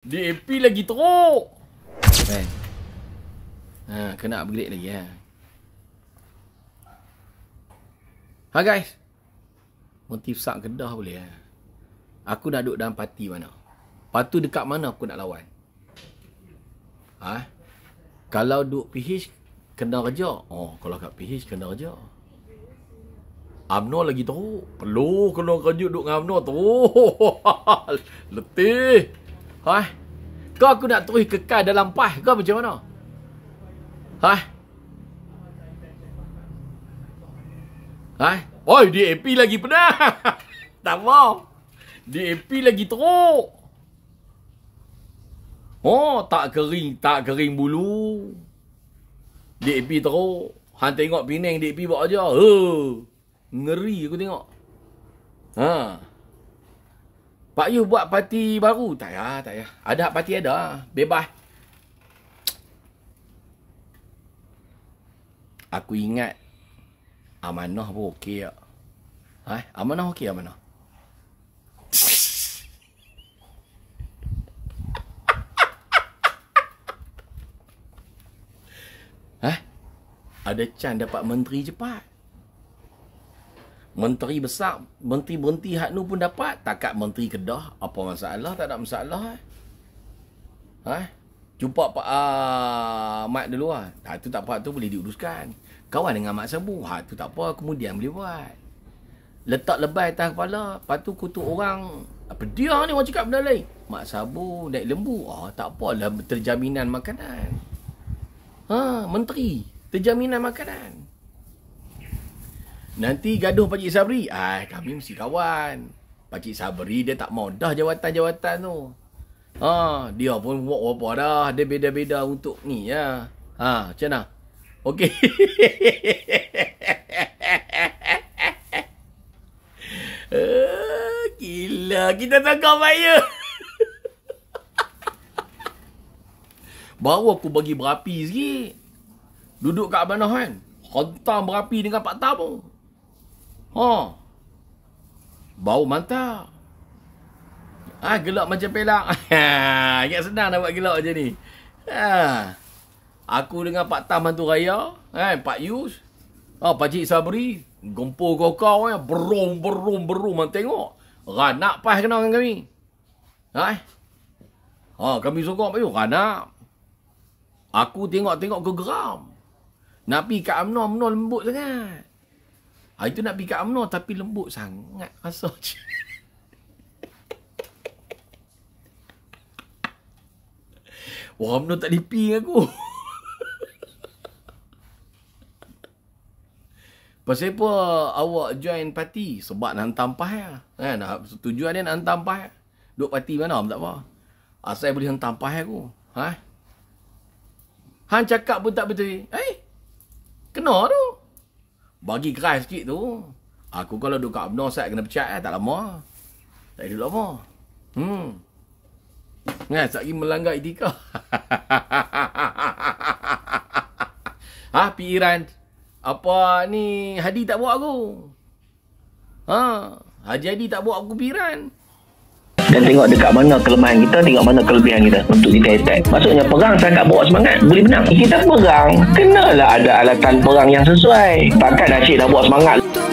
DAP lagi teruk. Kan. Ha, kena upgrade lagi ha. Ha guys. Motif sak kedah boleh ha. Aku nak duduk dalam parti mana? Patu dekat mana aku nak lawan? Ha? Kalau duduk PH kena kerja. Oh, kalau kat PH kena kerja. Abno lagi teruk. Perlu kena kerja duduk dengan Abno teruk. Letih. Ha? Kau aku nak terus kekal dalam pah kau macam mana? Ha? Ha? Oi, oh, DAP lagi pedas. tak mau. DAP lagi teruk. Oh, tak kering, tak kering bulu. DAP teruk. Hang tengok Penang DAP buat aja. Ha. Ngeri aku tengok. Ha. Pak Yu buat parti baru? Tak ya, tak ya. Ada parti ada. Bebas. Aku ingat amanah pun okey ya. Ha? Amanah okey amanah. Ha? Ada can dapat menteri cepat. Menteri besar, menteri-menteri hak nu pun dapat. Takat menteri Kedah, apa masalah? Tak ada masalah. Eh? Hah? Jumpa Pak uh, Mat dulu lah. Ha, itu tak apa, tu boleh diuruskan. Kawan dengan Mat Sabu, ha, itu tak apa, kemudian boleh buat. Letak lebay atas kepala, lepas tu kutuk orang. Apa dia ni orang cakap benda lain? Mat Sabu naik lembu, ah, ha, tak apa lah, terjaminan makanan. Ha, menteri, terjaminan makanan. Nanti gaduh Pakcik Sabri. Ah, kami mesti kawan. Pakcik Sabri dia tak mau dah jawatan-jawatan tu. Ha, dia pun buat apa dah. Dia beda-beda untuk ni ya. Ha, macam mana? Okey. uh, gila, kita tangkap fire. Baru aku bagi berapi sikit. Duduk kat Abang Nah Hantar berapi dengan Pak Tam Ha. Bau mantap. Ah ha, gelak macam pelak. Ha, senang nak buat gelak macam ni. Ha. Aku dengan Pak Tam Mantu Raya, eh, Pak Yus, oh, ha, Pak Cik Sabri, gempur kau-kau, ha, berum, berum, berum, man, tengok. Ranak pas kenal dengan kami. Ha? Eh? Ha, kami sokong, Pak Yus, ranak. Aku tengok-tengok kegeram. Nak pergi kat Amnon, Amnon lembut sangat. Ha, itu nak pikat UMNO tapi lembut sangat rasa je. Wah, UMNO tak dipi dengan aku. Pasal apa awak join parti? Sebab nak hantar empah ya. Kan? Ah, tujuan dia nak hantar empah ya. Duduk parti mana? Tak apa. Asal ah, boleh hantar empah ya aku. Ha? Han cakap pun tak betul. Eh? Kena tu bagi gerai sikit tu aku kalau duduk kat abno saya kena pecat eh, tak lama tak hidup lama hmm ngah kan, ya, sakit melanggar etika ha piran e apa ni hadi tak buat aku ha haji hadi tak buat aku piran e dan tengok dekat mana kelemahan kita tengok mana kelebihan kita untuk kita attack maksudnya perang nak bawa semangat boleh menang kita perang kenalah ada alatan perang yang sesuai takkan asyik nak buat semangat